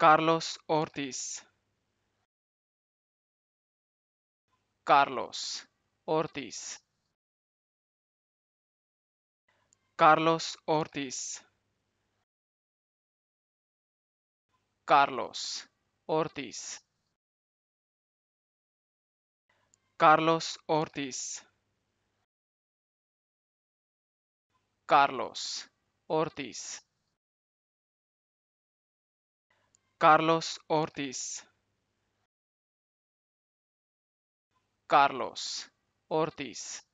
Carlos Ortiz. Carlos Ortiz. Carlos Ortiz. Carlos Ortiz. Carlos Ortiz. Carlos Ortiz. Carlos Ortiz. Carlos Ortiz.